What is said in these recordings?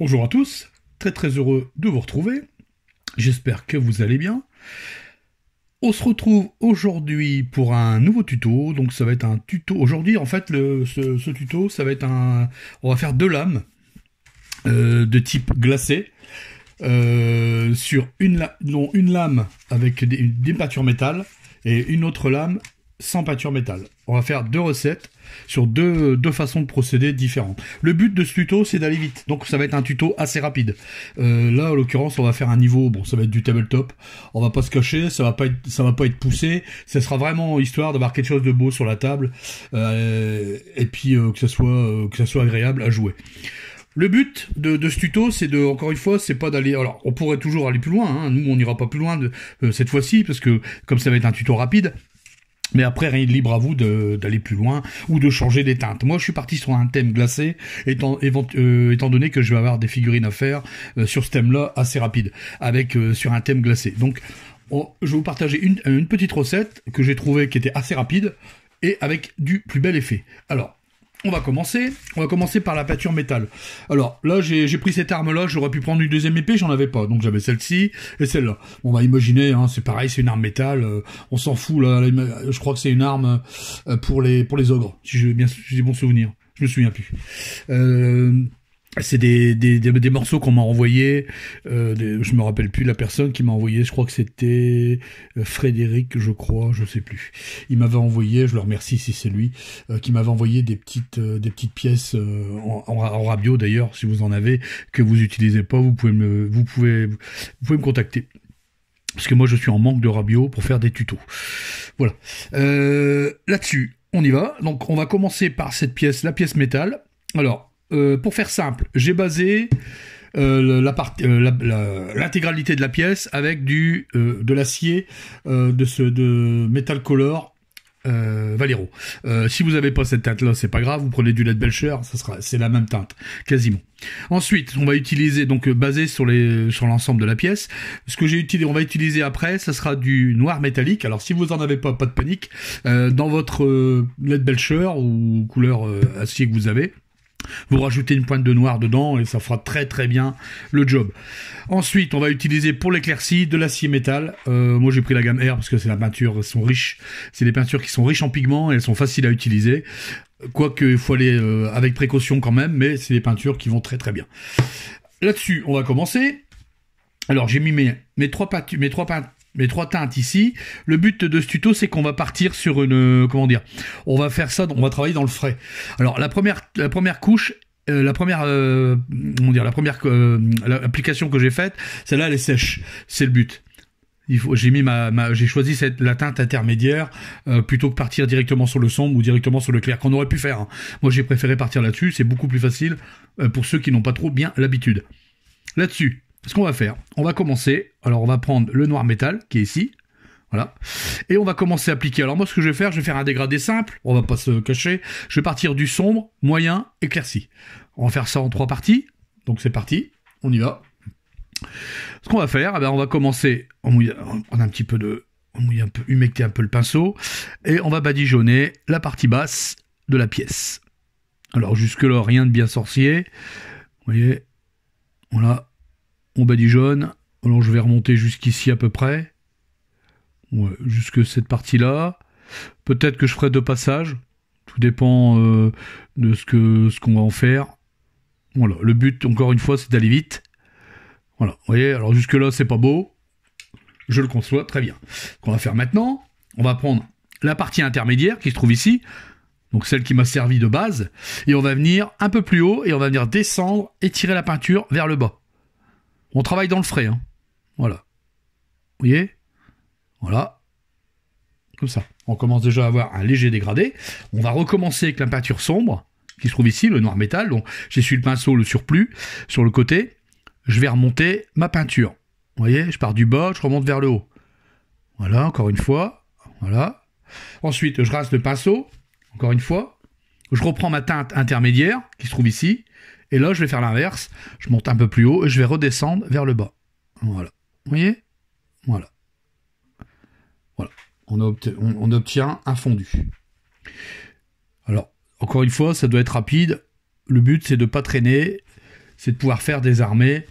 Bonjour à tous, très très heureux de vous retrouver. J'espère que vous allez bien. On se retrouve aujourd'hui pour un nouveau tuto. Donc ça va être un tuto. Aujourd'hui, en fait, ce, tuto, ça va être un. On va faire deux lames euh, de type glacé. Euh, sur une, non, une lame avec des, des peintures métal et une autre lame sans peinture métal. On va faire deux recettes sur deux, deux façons de procéder différentes. Le but de ce tuto, c'est d'aller vite. Donc ça va être un tuto assez rapide. Euh, là, en l'occurrence, on va faire un niveau, bon, ça va être du tabletop. On va pas se cacher, ça va pas être, ça va pas être poussé. Ça sera vraiment histoire d'avoir quelque chose de beau sur la table. Euh, et puis euh, que ça soit, que ça soit agréable à jouer. Le but de, ce tuto, c'est de, encore une fois, c'est pas d'aller. Alors, on pourrait toujours aller plus loin. Hein. nous, on n'ira pas plus loin de, cette fois-ci parce que comme ça va être un tuto rapide, mais après, rien de libre à vous d'aller plus loin ou de changer des teintes. Moi, je suis parti sur un thème glacé, étant, euh, étant donné que je vais avoir des figurines à faire euh, sur ce thème-là assez rapide, avec euh, sur un thème glacé. Donc, je vais vous partager une, une petite recette que j'ai trouvée qui était assez rapide et avec du plus bel effet. Alors, on va commencer. On va commencer par la pâture métal. Alors là, j'ai pris cette arme-là. J'aurais pu prendre une deuxième épée, j'en avais pas. Donc j'avais celle-ci et celle-là. On va imaginer, hein, c'est pareil, c'est une arme métal. Euh, on s'en fout là. Je crois que c'est une arme euh, pour les pour les ogres, si j'ai bien si bon souvenir. Je me souviens plus. Euh, c'est des, des, des, morceaux qu'on m'a envoyés. Euh, ne je me rappelle plus la personne qui m'a envoyé. Je crois que c'était euh, Frédéric, je crois, je sais plus. Il m'avait envoyé, je le remercie si c'est lui, euh, qui m'avait envoyé des petites euh, des petites pièces en, en, radio d'ailleurs, si vous en avez que vous utilisez pas, vous pouvez me vous pouvez vous pouvez me contacter parce que moi je suis en manque de radio pour faire des tutos. Voilà. Là-dessus, on y va. Donc on va commencer par cette pièce, la pièce métal. Alors euh, pour faire simple, j'ai basé euh, euh, l'intégralité de la pièce avec du, de l'acier de, ce, de Metal Color Valero. si vous n'avez pas cette teinte-là, c'est pas grave, vous prenez du LED Belcher, ça sera, c'est la même teinte, quasiment. Ensuite, on va utiliser, donc basé sur, les, sur l'ensemble de la pièce, ce que j'ai utilisé, on va utiliser après, ça sera du noir métallique. Alors si vous en avez pas, pas de panique, dans votre LED Belcher ou couleur acier que vous avez, vous rajoutez une pointe de noir dedans et ça fera très très bien le job. Ensuite, on va utiliser pour l'éclaircie de l'acier métal. Euh, moi j'ai pris la gamme R parce que c'est la peinture, sont riches. C'est des peintures qui sont riches en pigments et elles sont faciles à utiliser. Quoique il faut aller euh, avec précaution quand même, mais c'est des peintures qui vont très très bien. Là-dessus, on va commencer. Alors j'ai mis mes, mes trois, mes trois les trois teintes ici. Le but de ce tuto, c'est qu'on va partir sur une, euh, comment dire, on va faire ça, on va travailler dans le frais. Alors la première, la première couche. Euh, la première, euh, dire, la première euh, application que j'ai faite, celle-là, elle est sèche. C'est le but. Il faut, j'ai mis ma, j'ai choisi cette la teinte intermédiaire plutôt que partir directement sur le sombre ou directement sur le clair qu'on aurait pu faire. Hein. Moi, j'ai préféré partir là-dessus, c'est beaucoup plus facile pour ceux qui n'ont pas trop bien l'habitude. Là-dessus, ce qu'on va faire, on va commencer. Alors, on va prendre le noir métal qui est ici. Voilà. Et on va commencer à appliquer. Alors moi, ce que je vais faire, je vais faire un dégradé simple. On va pas se cacher. Je vais partir du sombre, moyen, éclairci. On va faire ça en trois parties. Donc c'est parti. On y va. Ce qu'on va faire, eh ben, on va commencer. en mouillant. un petit peu de, on mouille un peu, humecter un peu le pinceau, et on va badigeonner la partie basse de la pièce. Alors jusque là, rien de bien sorcier. Vous voyez, voilà on bat jaune. Alors je vais remonter jusqu'ici à peu près. jusque cette partie-là. Peut-être que je ferai deux passages. Tout dépend euh, de ce ce qu'on va en faire. Voilà. Le but, encore une fois, c'est d'aller vite. Voilà. Vous voyez, alors jusque-là, c'est pas beau. Je le conçois très bien. qu'on va faire maintenant, on va prendre la partie intermédiaire qui se trouve ici. Donc celle qui m'a servi de base. Et on va venir un peu plus haut et on va venir descendre et tirer la peinture vers le bas. On travaille dans le frais. Hein. Voilà. Vous voyez Voilà. Comme ça. On commence déjà à avoir un léger dégradé. On va recommencer avec la peinture sombre, qui se trouve ici, le noir métal. Donc j'essuie le pinceau, le surplus, sur le côté. Je vais remonter ma peinture. Vous voyez Je pars du bas, je remonte vers le haut. Voilà, encore une fois. Voilà. Ensuite, je rase le pinceau. Encore une fois. Je reprends ma teinte intermédiaire, qui se trouve ici. Et là, je vais faire l'inverse. Je monte un peu plus haut et je vais redescendre vers le bas. Voilà. Vous voyez Voilà. Voilà. On, obtient, obtient un fondu. Alors, encore une fois, ça doit être rapide. Le but, c'est de ne pas traîner, c'est de pouvoir faire des armées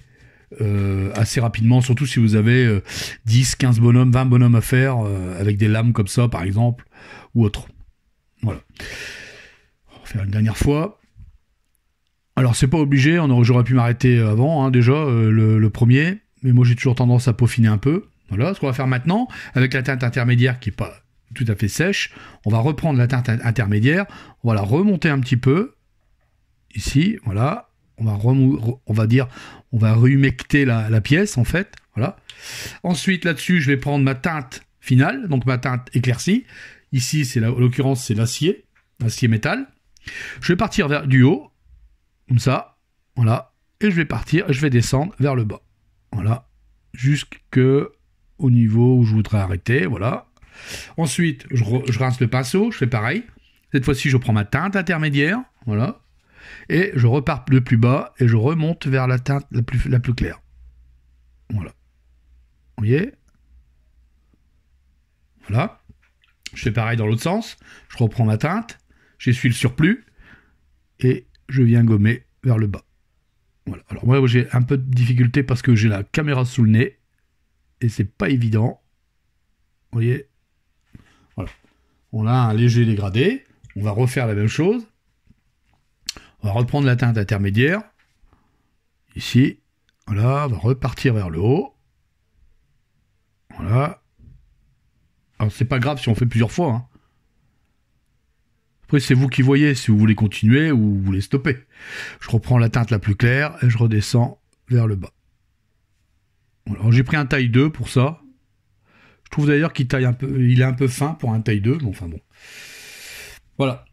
euh, assez rapidement, surtout si vous avez 10, euh, 15 bonhommes, 20 bonhommes à faire euh, avec des lames comme ça, par exemple, ou autre. Voilà. On va faire une dernière fois. Alors c'est pas obligé, on j'aurais pu m'arrêter avant hein, déjà, euh, le, premier, mais moi j'ai toujours tendance à peaufiner un peu. Voilà, ce qu'on va faire maintenant, avec la teinte intermédiaire qui est pas tout à fait sèche, on va reprendre la teinte intermédiaire, on va la remonter un petit peu, ici, voilà, on va, on va dire, on va humecter la, pièce en fait, voilà. Ensuite là-dessus, je vais prendre ma teinte finale, donc ma teinte éclaircie, ici c'est l'occurrence c'est l'acier, l'acier métal. Je vais partir vers du haut, comme ça, voilà, et je vais partir, je vais descendre vers le bas, voilà, jusque au niveau où je voudrais arrêter, voilà. Ensuite, je, rince le pinceau, je fais pareil. Cette fois-ci, je prends ma teinte intermédiaire, voilà, et je repars le plus bas et je remonte vers la teinte la plus, la plus claire. Voilà. Vous voyez Voilà. Je fais pareil dans l'autre sens. Je reprends ma teinte. J'essuie le surplus. Et je viens gommer vers le bas. Voilà. Alors moi j'ai un peu de difficulté parce que j'ai la caméra sous le nez et c'est pas évident. Vous voyez Voilà. On a un léger dégradé. On va refaire la même chose. On va reprendre la teinte intermédiaire. Ici. Voilà. On va repartir vers le haut. Voilà. Alors c'est pas grave si on fait plusieurs fois. Hein c'est vous qui voyez si vous voulez continuer ou vous voulez stopper. Je reprends la teinte la plus claire et je redescends vers le bas. Alors, j'ai pris un taille 2 pour ça. Je trouve d'ailleurs qu'il taille un peu, il est un peu fin pour un taille 2, mais enfin bon. Voilà.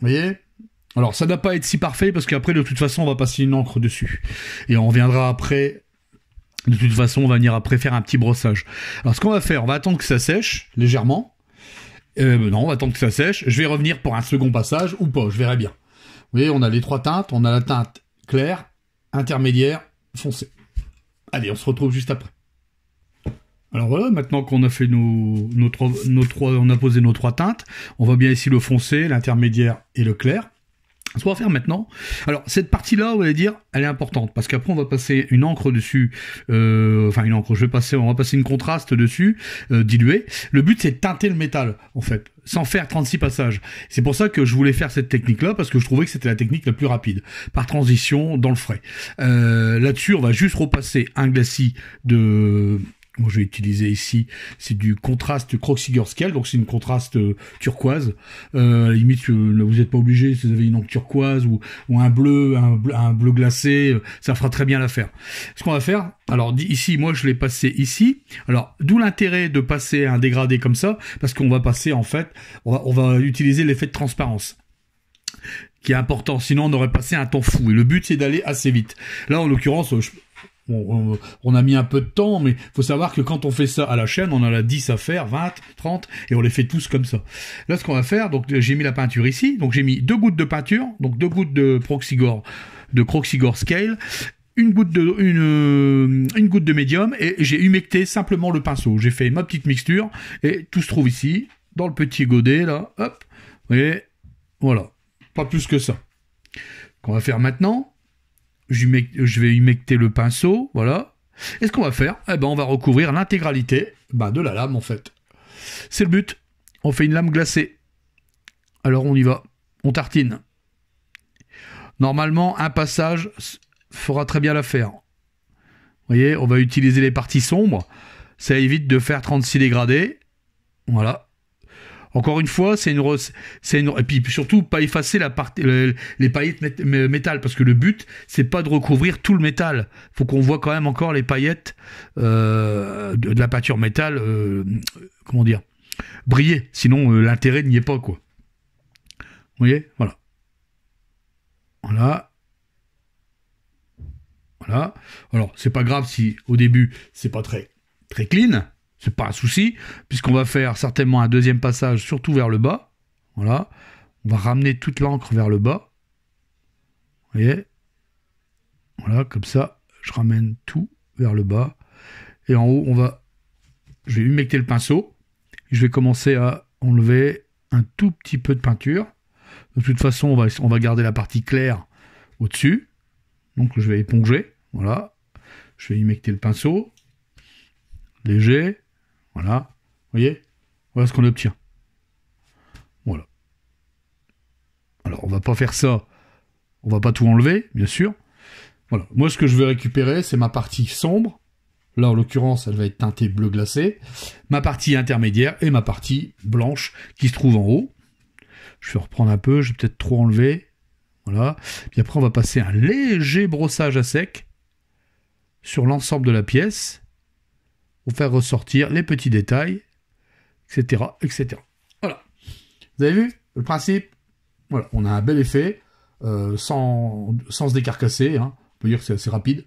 Vous voyez Alors, ça ne doit pas être si parfait parce qu'après, de toute façon, on va passer une encre dessus. Et on reviendra après de toute façon, on va venir après faire un petit brossage. Alors, ce qu'on va faire, on va attendre que ça sèche légèrement. Euh, non, on va attendre que ça sèche. Je vais revenir pour un second passage ou pas, je verrai bien. Vous voyez, on a les trois teintes. On a la teinte claire, intermédiaire, foncée. Allez, on se retrouve juste après. Alors voilà, euh, maintenant qu'on a fait nos, nos trois, on a posé nos trois teintes, on voit bien ici le foncé, l'intermédiaire et le clair. Ce qu'on va faire maintenant, alors cette partie-là, on va dire, elle est importante parce qu'après on va passer une encre dessus, euh, enfin une encre, je vais passer, on va passer une contraste dessus, euh, diluée. Le but c'est de teinter le métal en fait, sans faire 36 passages. C'est pour ça que je voulais faire cette technique-là parce que je trouvais que c'était la technique la plus rapide, par transition dans le frais. Euh, là-dessus, on va juste repasser un glacis de moi, je vais utiliser ici, c'est du contraste Kroxiger Scale, donc c'est une contraste euh, turquoise. Euh, à la limite, euh, vous n'êtes pas obligé, si vous avez une encre turquoise ou, un, bleu, un, bleu, glacé, ça fera très bien l'affaire. Ce qu'on va faire, alors ici, moi je l'ai passé ici. Alors, d'où l'intérêt de passer un dégradé comme ça, parce qu'on va passer en fait, on va, utiliser l'effet de transparence qui est important, sinon on aurait passé un temps fou. Et le but c'est d'aller assez vite. Là en l'occurrence, on, a mis un peu de temps, mais faut savoir que quand on fait ça à la chaîne, on en a 10 à faire, 20, 30, et on les fait tous comme ça. Là, ce qu'on va faire, donc j'ai mis la peinture ici, donc j'ai mis deux gouttes de peinture, donc deux gouttes de Proxygore, de Proxygore Scale, une goutte de une, euh, une goutte de médium, et j'ai humecté simplement le pinceau. J'ai fait ma petite mixture, et tout se trouve ici, dans le petit godet, là, hop, voyez, voilà, pas plus que ça. Qu'on va faire maintenant, je vais humecter le pinceau, voilà. Et ce qu'on va faire, eh ben, on va recouvrir l'intégralité bah, de la lame en fait. C'est le but. On fait une lame glacée. Alors on y va. On tartine. Normalement, un passage fera très bien l'affaire. Vous voyez, on va utiliser les parties sombres. Ça évite de faire 36 dégradés. Voilà. Encore une fois, c'est une, c'est une, et puis surtout pas effacer la partie, les paillettes métal parce que le but c'est pas de recouvrir tout le métal. Faut qu'on voit quand même encore les paillettes euh, de, la peinture métal, euh, comment dire, briller. Sinon euh, l'intérêt n'y est pas quoi. Vous voyez, voilà, voilà. Voilà. Alors, c'est pas grave si au début c'est pas très très clean, pas un souci, puisqu'on va faire certainement un deuxième passage, surtout vers le bas. Voilà. On va ramener toute l'encre vers le bas. Vous voyez Voilà, comme ça, je ramène tout vers le bas. Et en haut, on va... Je vais humecter le pinceau. je vais commencer à enlever un tout petit peu de peinture. De toute façon, on va, on va garder la partie claire au-dessus. Donc je vais éponger. Voilà. Je vais humecter le pinceau. Léger. Voilà. Vous voyez Voilà ce qu'on obtient. Voilà. Alors, on va pas faire ça. On va pas tout enlever, bien sûr. Voilà. Moi, ce que je veux récupérer, c'est ma partie sombre. Là, en l'occurrence, elle va être teintée bleu glacé. Ma partie intermédiaire et ma partie blanche qui se trouve en haut. Je vais reprendre un peu. Je vais peut-être trop enlever. Voilà. Puis après, on va passer un léger brossage à sec sur l'ensemble de la pièce pour faire ressortir les petits détails, etc. etc. Voilà. Vous avez vu le principe Voilà, on a un bel effet, euh, sans, sans se décarcasser, hein. on peut dire que c'est assez rapide.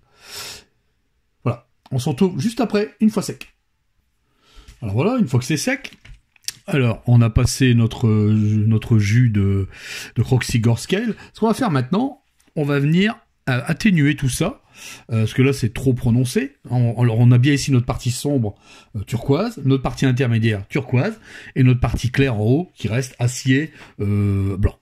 Voilà, on s'en juste après, une fois sec. Alors voilà, une fois que c'est sec, alors, on a passé notre, notre jus de, de Scale. Ce qu'on va faire maintenant, on va venir atténuer tout ça, euh, parce que là c'est trop prononcé. Alors on a bien ici notre partie sombre euh, turquoise, notre partie intermédiaire turquoise, et notre partie claire en haut qui reste acier euh, blanc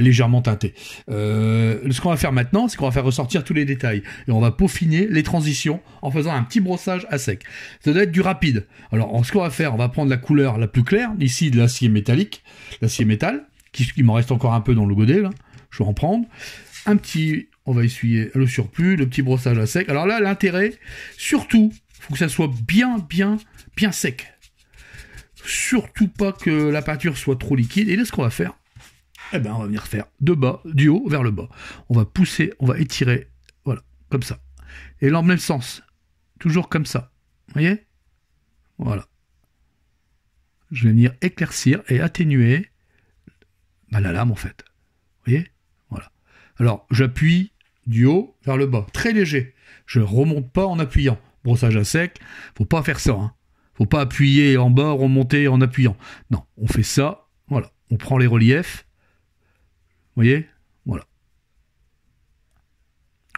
légèrement teinté. ce qu'on va faire maintenant, c'est qu'on va faire ressortir tous les détails et on va peaufiner les transitions en faisant un petit brossage à sec. Ça doit être du rapide. Alors, ce qu'on va faire, on va prendre la couleur la plus claire, ici de l'acier métallique, l'acier métal, qui, qui m'en reste encore un peu dans le godet, là. je vais en prendre. Un petit on va essuyer le surplus, le petit brossage à sec. Alors là, l'intérêt, surtout, faut que ça soit bien, bien, bien sec. Surtout pas que la peinture soit trop liquide. Et là, ce qu'on va faire, eh ben, on va venir faire de bas, du haut vers le bas. On va pousser, on va étirer, voilà, comme ça. Et dans le même sens, toujours comme ça. Vous voyez Voilà. Je vais venir éclaircir et atténuer la lame, en fait. Vous voyez Voilà. Alors, j'appuie du haut vers le bas, très léger. Je remonte pas en appuyant. Brossage à sec, faut pas faire ça. Hein. Faut pas appuyer en bas, remonter en appuyant. Non, on fait ça. Voilà, on prend les reliefs. Vous voyez Voilà.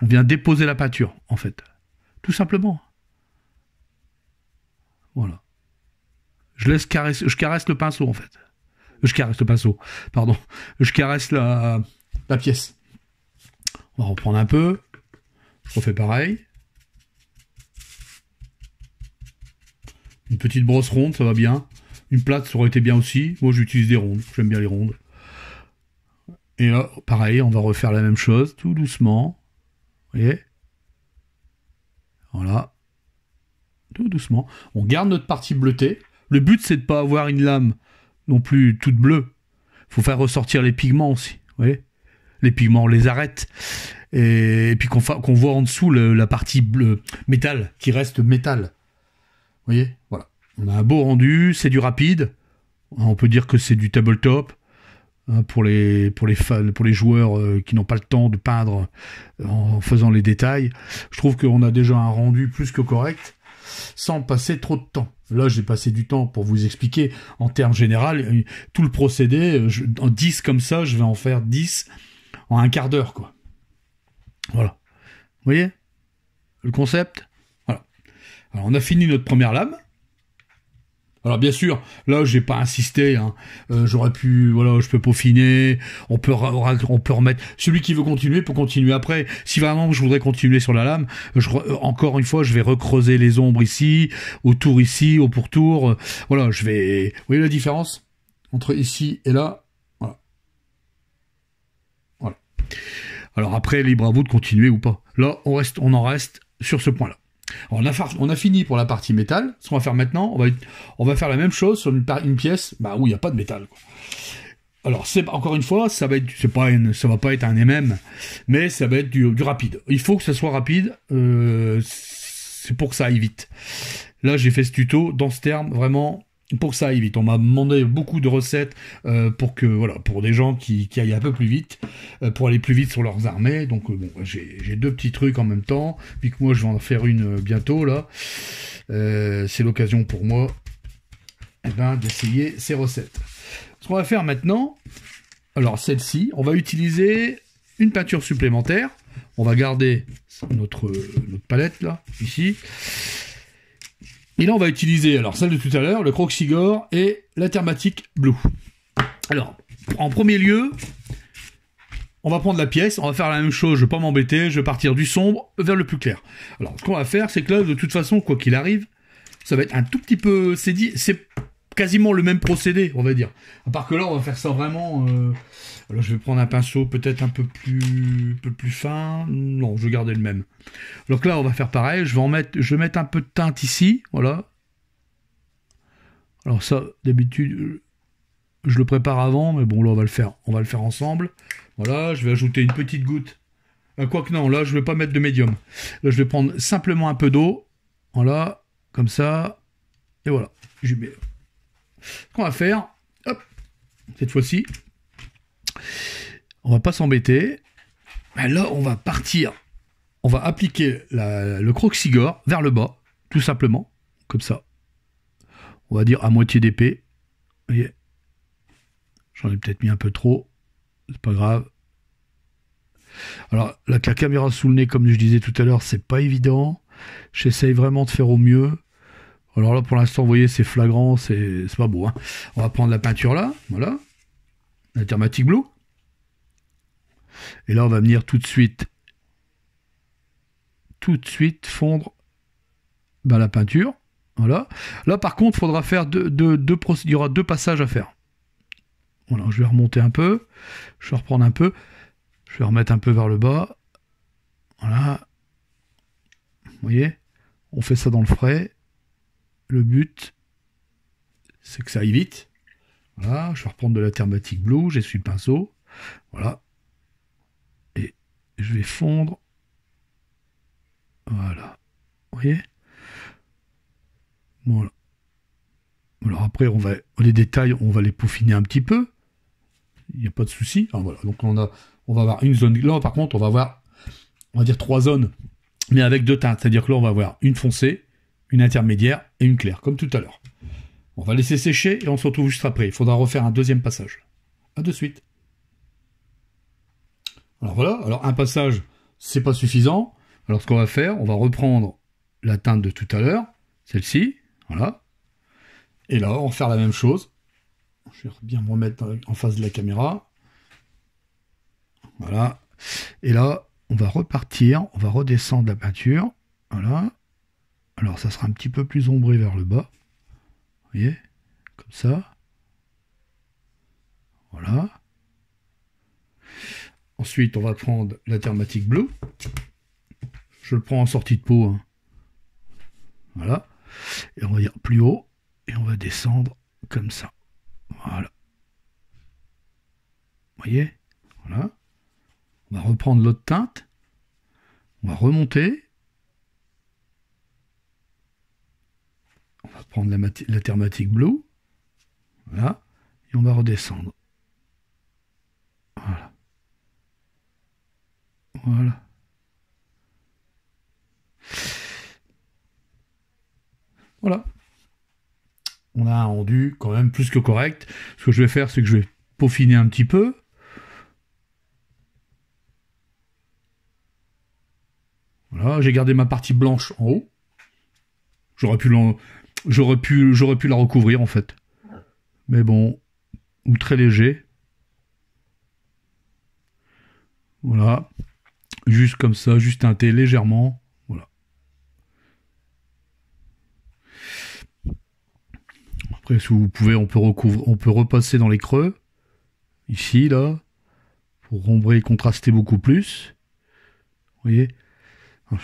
On vient déposer la peinture, en fait. Tout simplement. Voilà. Je laisse caresse, je caresse le pinceau, en fait. Je caresse le pinceau, pardon. Je caresse la, la pièce. On va reprendre un peu. je fait pareil. Une petite brosse ronde, ça va bien. Une plate, ça aurait été bien aussi. Moi, j'utilise des rondes. J'aime bien les rondes. Et là, pareil, on va refaire la même chose, tout doucement. Vous voyez Voilà. Tout doucement. On garde notre partie bleutée. Le but, c'est de ne pas avoir une lame non plus toute bleue. Il faut faire ressortir les pigments aussi. Vous voyez les pigments, les arrête. Et, puis qu'on voit en dessous la partie métal, qui reste métal. Vous voyez Voilà. On a un beau rendu, c'est du rapide. Hein, on peut dire que c'est du tabletop. Hein, pour, les, pour, les pour les joueurs euh, qui n'ont pas le temps de peindre euh, en, faisant les détails. Je trouve qu'on a déjà un rendu plus que correct sans passer trop de temps. Là, j'ai passé du temps pour vous expliquer en termes généraux euh, tout le procédé. en 10 comme ça, je vais en faire 10 un quart d'heure, quoi. Voilà. Vous voyez Le concept Voilà. Alors, on a fini notre première lame. Alors bien sûr, là j'ai pas insisté. Hein. Euh, j'aurais pu, voilà, je peux peaufiner. On peut, on peut remettre. Celui qui veut continuer peut continuer après. Si vraiment je voudrais continuer sur la lame, euh, encore une fois, je vais recreuser les ombres ici, autour ici, au pourtour. Euh, voilà, je vais. Vous voyez la différence entre ici et là alors après, libre à vous de continuer ou pas. Là, on, reste, on en reste sur ce point-là. On a, fini pour la partie métal. Ce qu'on va faire maintenant, on va, faire la même chose sur une, pièce bah, où il n'y a pas de métal. Alors, c'est encore une fois, ça va être, pas ça va pas être un MM, mais ça va être du, rapide. Il faut que ça soit rapide. Euh, c'est pour que ça aille vite. Là, j'ai fait ce tuto dans ce terme vraiment pour ça aille vite. On m'a demandé beaucoup de recettes euh, pour que voilà pour des gens qui, aillent un peu plus vite, euh, pour aller plus vite sur leurs armées. Donc euh, bon, bah, j'ai deux petits trucs en même temps. Puis que moi je vais en faire une bientôt là. C'est l'occasion pour moi eh ben, d'essayer ces recettes. Ce qu'on va faire maintenant, alors celle-ci, on va utiliser une peinture supplémentaire. On va garder notre, notre palette là, ici. Et là, on va utiliser, alors celle de tout à l'heure, le Croxigore et la Thermatique Blue. Alors, en premier lieu, on va prendre la pièce, on va faire la même chose, je ne vais pas m'embêter, je vais partir du sombre vers le plus clair. Alors, ce qu'on va faire, c'est que là, de toute façon, quoi qu'il arrive, ça va être un tout petit peu... C'est dit, c'est quasiment le même procédé, on va dire. À part que là, on va faire ça vraiment. Euh, alors, je vais prendre un pinceau peut-être un peu plus, un peu plus fin. Non, je vais garder le même. Donc là, on va faire pareil. Je vais en mettre, je vais mettre un peu de teinte ici, voilà. Alors ça, d'habitude, euh, je le prépare avant, mais bon, là, on va le faire, on va le faire ensemble. Voilà, je vais ajouter une petite goutte. Euh, quoi Quoique non, là, je vais pas mettre de médium. Là, je vais prendre simplement un peu d'eau. Voilà, comme ça. Et voilà. Je mets qu'on va faire, hop, cette fois-ci, on va pas s'embêter. Ben là, on va partir, on va appliquer la, le croxigor vers le bas, tout simplement, comme ça. On va dire à moitié d'épée. j'en ai peut-être mis un peu trop, c'est pas grave. Alors, la, la caméra sous le nez, comme je disais tout à l'heure, c'est pas évident. J'essaye vraiment de faire au mieux. Alors là, pour l'instant, vous voyez, c'est flagrant, c'est pas beau. Hein. On va prendre la peinture là, voilà, la thermatique blue. Et là, on va venir tout de suite, tout de suite fondre ben, la peinture. Voilà. Là, par contre, il faudra faire deux, deux, il y aura deux passages à faire. Voilà, je vais remonter un peu, je vais reprendre un peu, je vais remettre un peu vers le bas. Voilà. Vous voyez On fait ça dans le frais. Le but, c'est que ça aille vite. Voilà, je vais reprendre de la thermatique blue, j'essuie le pinceau. Voilà. Et je vais fondre. Voilà. Vous voyez Voilà. Alors après, on va, les détails, on va les peaufiner un petit peu. Il n'y a pas de souci. voilà. Donc on, a, on va avoir une zone. Là, par contre, on va avoir, on va dire trois zones, mais avec deux teintes. C'est-à-dire que là, on va avoir une foncée, une intermédiaire et une claire, comme tout à l'heure. On va laisser sécher et on se retrouve juste après. Il faudra refaire un deuxième passage. À de suite. Alors voilà, alors un passage, c'est pas suffisant. Alors ce qu'on va faire, on va reprendre la teinte de tout à l'heure, celle-ci, voilà. Et là, on va faire la même chose. Je vais bien me remettre en face de la caméra. Voilà. Et là, on va repartir, on va redescendre la peinture. Voilà. Alors ça sera un petit peu plus ombré vers le bas. Vous voyez Comme ça. Voilà. Ensuite, on va prendre la thermatique bleue. Je le prends en sortie de peau. Hein. Voilà. Et on va dire plus haut. Et on va descendre comme ça. Voilà. Vous voyez Voilà. On va reprendre l'autre teinte. On va remonter. on va prendre la, thermatique bleue, voilà, et on va redescendre. Voilà. Voilà. Voilà. On a un rendu quand même plus que correct. Ce que je vais faire, c'est que je vais peaufiner un petit peu. Voilà, j'ai gardé ma partie blanche en haut. J'aurais pu J'aurais pu, j'aurais pu la recouvrir en fait. Mais bon, ou très léger. Voilà. Juste comme ça, juste teinté légèrement. Voilà. Après, si vous pouvez, on peut, on peut repasser dans les creux. Ici, là. Pour rombrer et contraster beaucoup plus. Vous voyez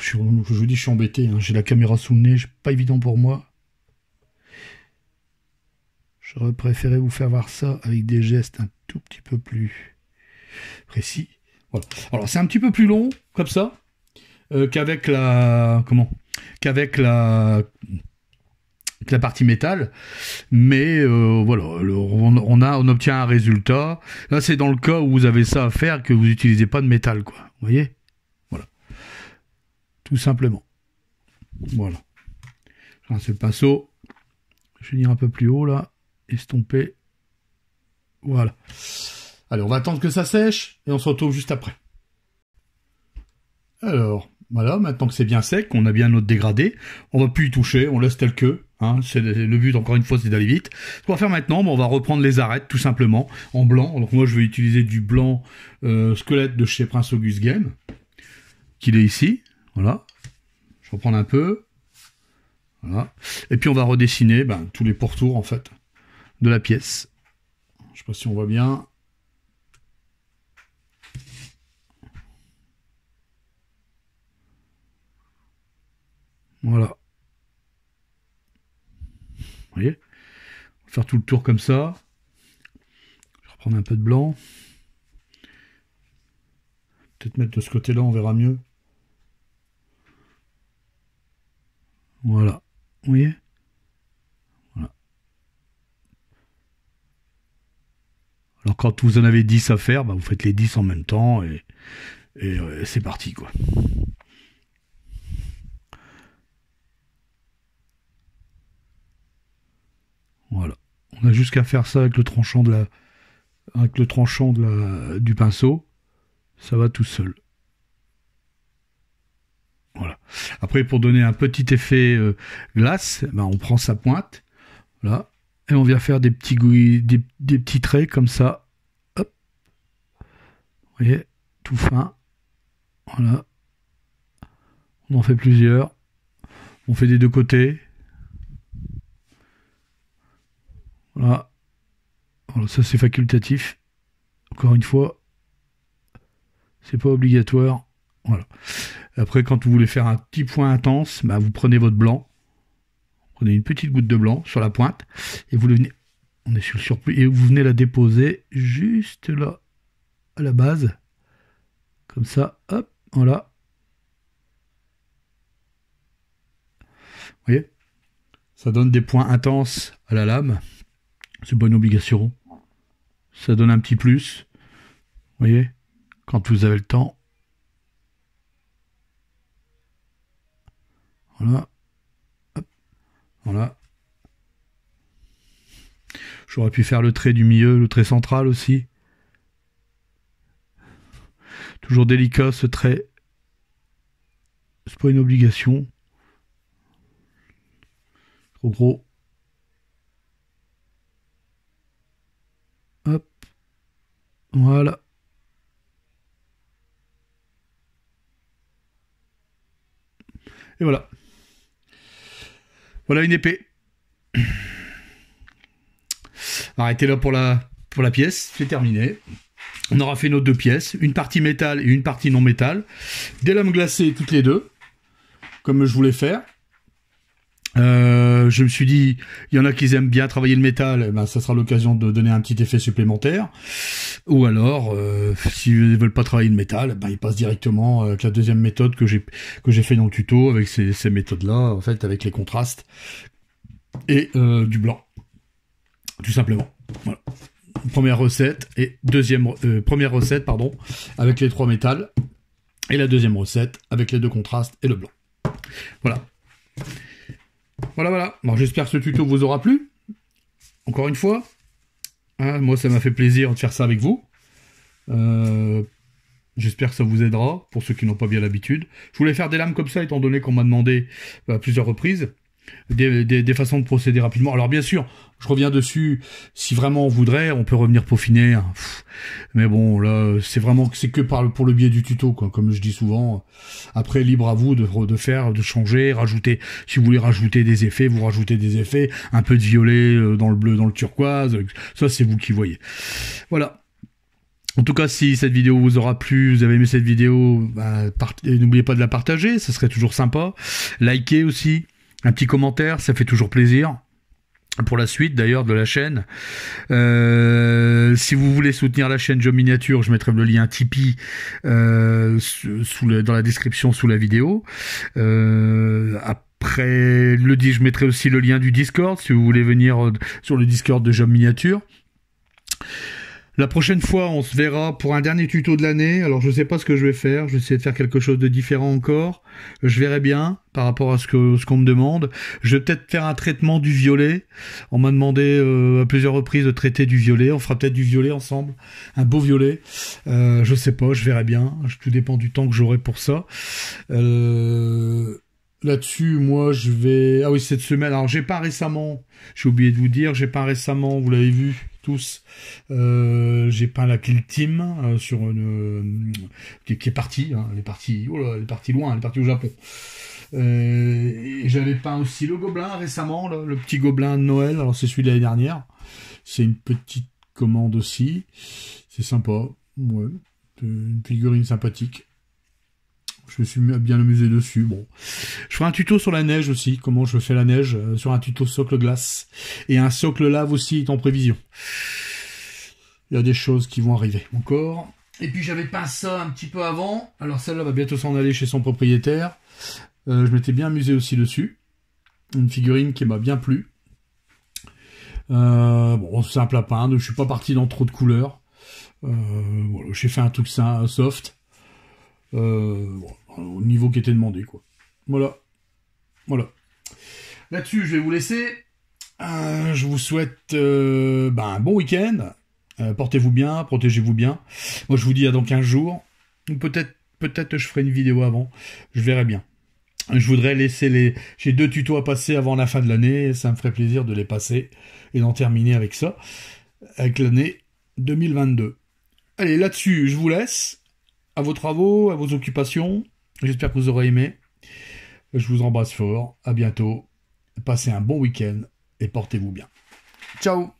je, vous dis, je suis embêté. Hein. J'ai la caméra sous le nez, pas évident pour moi. J'aurais préféré vous faire voir ça avec des gestes un tout petit peu plus précis. Voilà. Alors c'est un petit peu plus long, comme ça, euh, qu'avec la. Comment Qu'avec la la partie métal, mais euh, voilà, on, a, on obtient un résultat. Là, c'est dans le cas où vous avez ça à faire que vous n'utilisez pas de métal, quoi. Vous voyez Voilà. Tout simplement. Voilà. Je lance le pinceau. Je vais venir un peu plus haut, là estompé. Voilà. Allez, on va attendre que ça sèche et on se retrouve juste après. Alors, voilà, maintenant que c'est bien sec, on a bien notre dégradé, on va plus y toucher, on laisse tel que. Hein, c'est le but encore une fois, c'est d'aller vite. Ce qu'on va faire maintenant, on va reprendre les arêtes tout simplement en blanc. Donc moi, je vais utiliser du blanc euh, squelette de chez Prince Auguste Game, qu'il est ici. Voilà, je reprends un peu. Voilà. Et puis on va redessiner ben, tous les pourtours en fait de la pièce. Je ne sais pas si on voit bien. Voilà. voyez On faire tout le tour comme ça. Je vais reprendre un peu de blanc. Peut-être mettre de ce côté-là, on verra mieux. Voilà. Vous voyez Alors quand vous en avez 10 à faire, bah, vous faites les 10 en même temps et, euh, c'est parti quoi. Voilà. On a juste faire ça avec le tranchant de la, avec le tranchant de la, du pinceau. Ça va tout seul. Voilà. Après, pour donner un petit effet euh, glace, bah, on prend sa pointe. voilà et on vient faire des petits, des, petits traits comme ça. Vous voyez, tout fin. Voilà. On en fait plusieurs. On fait des deux côtés. Voilà. voilà ça c'est facultatif. Encore une fois, c'est pas obligatoire. Voilà. Après, quand vous voulez faire un petit point intense, bah, vous prenez votre blanc prenez une petite goutte de blanc sur la pointe et vous le venez, on est sur le et vous venez la déposer juste là, à la base. Comme ça, hop, voilà. Vous voyez Ça donne des points intenses à la lame. C'est pas une obligation. Ça donne un petit plus. Vous voyez Quand vous avez le temps. Voilà. Voilà. J'aurais pu faire le trait du milieu, le trait central aussi. Toujours délicat ce trait. C'est pas une obligation. Trop gros. Hop. Voilà. Et voilà. Voilà une épée. Arrêtez là pour la, pour la pièce, c'est terminé. On aura fait nos deux pièces, une partie métal et une partie non métal. Des lames glacées toutes les deux, comme je voulais faire. Euh, je me suis dit, il y en a qui aiment bien travailler le métal, eh ben, ça sera l'occasion de donner un petit effet supplémentaire. Ou alors, euh, s'ils ne veulent pas travailler le métal, eh ben, ils passent directement euh, avec la deuxième méthode que j'ai que j'ai fait dans le tuto, avec ces, méthodes-là, en fait, avec les contrastes et du blanc, tout simplement. Première recette et deuxième première recette pardon avec les trois métals et la deuxième recette avec les deux contrastes et le blanc. Voilà. Voilà, voilà. j'espère que ce tuto vous aura plu. Encore une fois, hein, moi, ça m'a fait plaisir de faire ça avec vous. Euh, j'espère que ça vous aidera pour ceux qui n'ont pas bien l'habitude. Je voulais faire des lames comme ça, étant donné qu'on m'a demandé bah, à plusieurs reprises des, façons de procéder rapidement. Alors bien sûr, je reviens dessus. Si vraiment on voudrait, on peut revenir peaufiner. Hein. mais bon, là, c'est vraiment c'est que par, pour le biais du tuto, quoi, comme je dis souvent. Après, libre à vous de, de faire, de changer, rajouter. Si vous voulez rajouter des effets, vous rajoutez des effets. Un peu de violet euh, dans le bleu, dans le turquoise. Euh, ça, c'est vous qui voyez. Voilà. En tout cas, si cette vidéo vous aura plu, vous avez aimé cette vidéo, bah, euh, n'oubliez pas de la partager, ça serait toujours sympa. Likez aussi un petit commentaire, ça fait toujours plaisir pour la suite d'ailleurs de la chaîne. Euh, si vous voulez soutenir la chaîne Job Miniature, je mettrai le lien Tipeee euh, dans la description sous la vidéo. Euh, après le je mettrai aussi le lien du Discord si vous voulez venir sur le Discord de Job Miniature. La prochaine fois, on se verra pour un dernier tuto de l'année. Alors, je ne sais pas ce que je vais faire. Je vais essayer de faire quelque chose de différent encore. Je verrai bien par rapport à ce que ce qu'on me demande. Je vais peut-être faire un traitement du violet. On m'a demandé euh, à plusieurs reprises de traiter du violet. On fera peut-être du violet ensemble, un beau violet. Euh, je ne sais pas. Je verrai bien. Tout dépend du temps que j'aurai pour ça. Euh, là-dessus, moi, je vais. Ah oui, cette semaine. Alors, j'ai pas récemment. J'ai oublié de vous dire, j'ai pas récemment. Vous l'avez vu tous. Euh, j'ai peint la kill team euh, sur une euh, qui, est partie, hein, elle est partie, oh elle est partie loin, elle est partie au Japon. j'avais peint aussi le gobelin récemment, le petit gobelin de Noël. Alors c'est celui de l'année dernière. C'est une petite commande aussi. C'est sympa. Ouais. Une figurine sympathique je me suis bien amusé dessus. Bon, je ferai un tuto sur la neige aussi, comment je fais la neige euh, sur un tuto socle glace et un socle lave aussi est en prévision. Il y a des choses qui vont arriver encore. Et puis j'avais peint ça un petit peu avant. Alors celle-là va bientôt s'en aller chez son propriétaire. Euh, je m'étais bien amusé aussi dessus. Une figurine qui m'a bien plu. Euh, bon, simple à peindre. Je suis pas parti dans trop de couleurs. Euh, j'ai fait un truc ça, soft. Euh, au niveau qui était demandé, quoi. Voilà. Voilà. Là-dessus, je vais vous laisser. Euh, je vous souhaite euh, ben, un bon week-end. Euh, portez-vous bien, protégez-vous bien. Moi, je vous dis à dans 15 jours. Peut-être, peut-être je ferai une vidéo avant. Je verrai bien. Je voudrais laisser les. J'ai deux tutos à passer avant la fin de l'année. Ça me ferait plaisir de les passer et d'en terminer avec ça, avec l'année 2022. Allez, là-dessus, je vous laisse. À vos travaux, à vos occupations. J'espère que vous aurez aimé. Je vous embrasse fort. À bientôt. Passez un bon week-end et portez-vous bien. Ciao.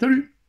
Salut.